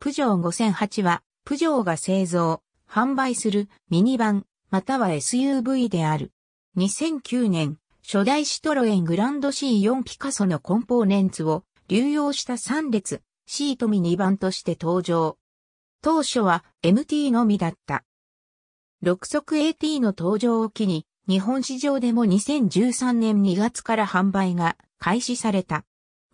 プジョー5008は、プジョーが製造、販売するミニバン、または SUV である。2009年、初代シトロエングランド C4 ピカソのコンポーネンツを流用した3列、シートミニバンとして登場。当初は MT のみだった。6足 AT の登場を機に、日本市場でも2013年2月から販売が開始された。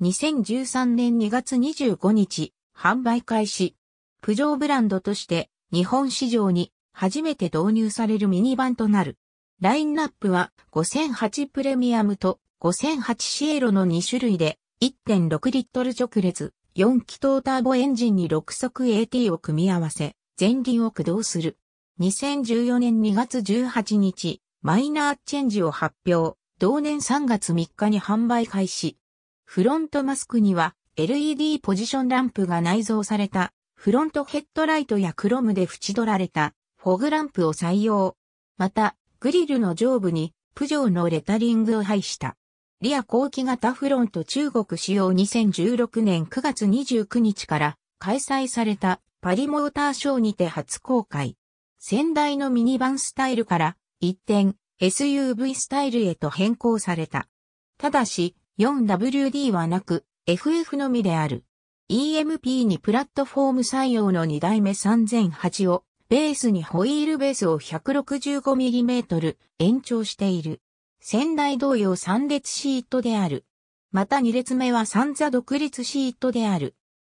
2013年2月25日、販売開始。プジョーブランドとして日本市場に初めて導入されるミニバンとなる。ラインナップは5008プレミアムと5008シエロの2種類で1.6リットル直列4気筒ターボエンジンに6速 AT を組み合わせ前輪を駆動する。2014年2月18日、マイナーチェンジを発表。同年3月3日に販売開始。フロントマスクには LED ポジションランプが内蔵されたフロントヘッドライトやクロムで縁取られたフォグランプを採用。また、グリルの上部にプジョーのレタリングを配した。リア後期型フロント中国仕様2016年9月29日から開催されたパリモーターショーにて初公開。先代のミニバンスタイルから一転 SUV スタイルへと変更された。ただし 4WD はなく FF のみである。EMP にプラットフォーム採用の2代目3008をベースにホイールベースを 165mm 延長している。先代同様3列シートである。また2列目は3座独立シートである。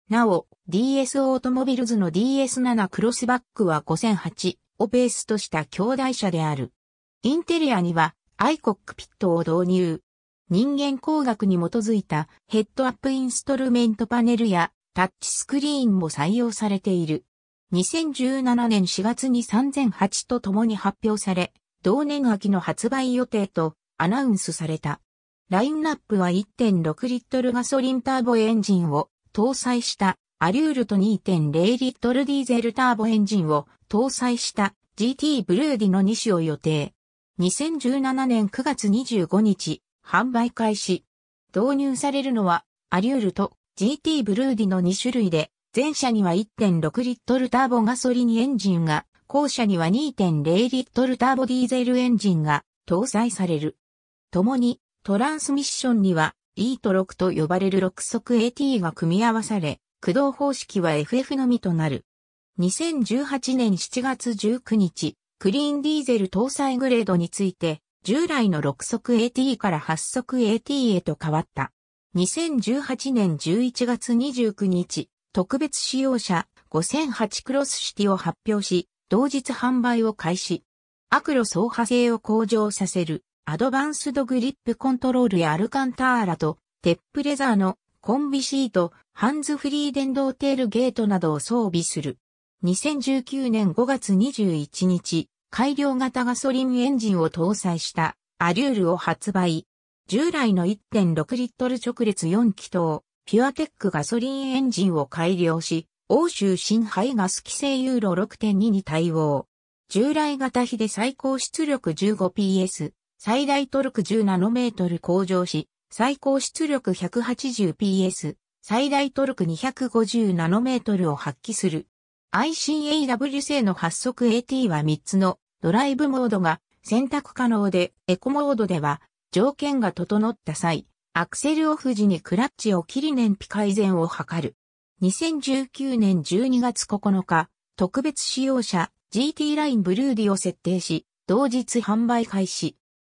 なお、DS オートモビルズの DS7 クロスバックは5008をベースとした兄弟車である。インテリアにはアイコックピットを導入。人間工学に基づいたヘッドアップインストルメントパネルやタッチスクリーンも採用されている。2017年4月に3008と共に発表され、同年秋の発売予定とアナウンスされた。ラインナップは1.6リットルガソリンターボエンジンを搭載したアリュールと2.0リットルディーゼルターボエンジンを搭載した GT ブルーディの2種を予定。2017年9月25日、販売開始。導入されるのは、アリュールと GT ブルーディの2種類で、前者には1.6リットルターボガソリンエンジンが、後者には2.0リットルターボディーゼルエンジンが搭載される。ともに、トランスミッションには、E と6と呼ばれる6速 AT が組み合わされ、駆動方式は FF のみとなる。2018年7月19日、クリーンディーゼル搭載グレードについて、従来の6速 AT から8速 AT へと変わった。2018年11月29日、特別使用車5008クロスシティを発表し、同日販売を開始。アクロ走破性を向上させるアドバンスドグリップコントロールやアルカンターラとテップレザーのコンビシート、ハンズフリー電動テールゲートなどを装備する。2019年5月21日、改良型ガソリンエンジンを搭載したアリュールを発売。従来の1.6リットル直列4気筒、ピュアテックガソリンエンジンを改良し、欧州新排ガス規制ユーロ6.2に対応。従来型比で最高出力 15PS、最大トルク10ナノメートル向上し、最高出力 180PS、最大トルク250ナノメートルを発揮する。ICAW 製の発足 AT は3つのドライブモードが選択可能で、エコモードでは条件が整った際、アクセルオフ時にクラッチを切り燃費改善を図る。2019年12月9日、特別使用者 GT ラインブルーディを設定し、同日販売開始。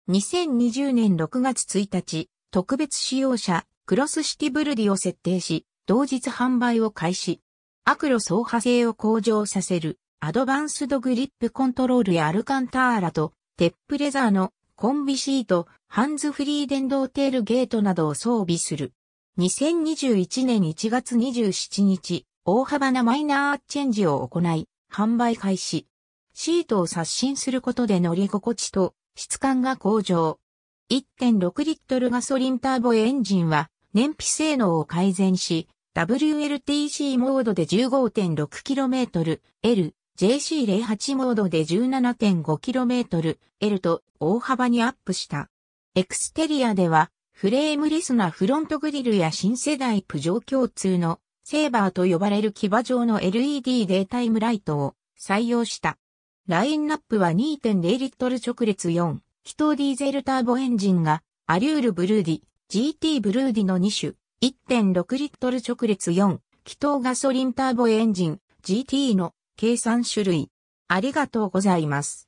2020年6月1日、特別使用者クロスシティブルディを設定し、同日販売を開始。アクロ走破性を向上させるアドバンスドグリップコントロールやアルカンターラとテップレザーのコンビシート、ハンズフリー電動テールゲートなどを装備する。2021年1月27日、大幅なマイナーチェンジを行い、販売開始。シートを刷新することで乗り心地と質感が向上。1.6リットルガソリンターボエンジンは燃費性能を改善し、WLTC モードで 15.6km、L、JC08 モードで 17.5km、L と大幅にアップした。エクステリアでは、フレームレスなフロントグリルや新世代プジョー共通のセーバーと呼ばれる騎馬状の LED データイムライトを採用した。ラインナップは2.0リットル直列4、気筒ディーゼルターボエンジンが、アリュールブルーディ、GT ブルーディの2種、1.6リットル直列4、気筒ガソリンターボエンジン GT の計算種類。ありがとうございます。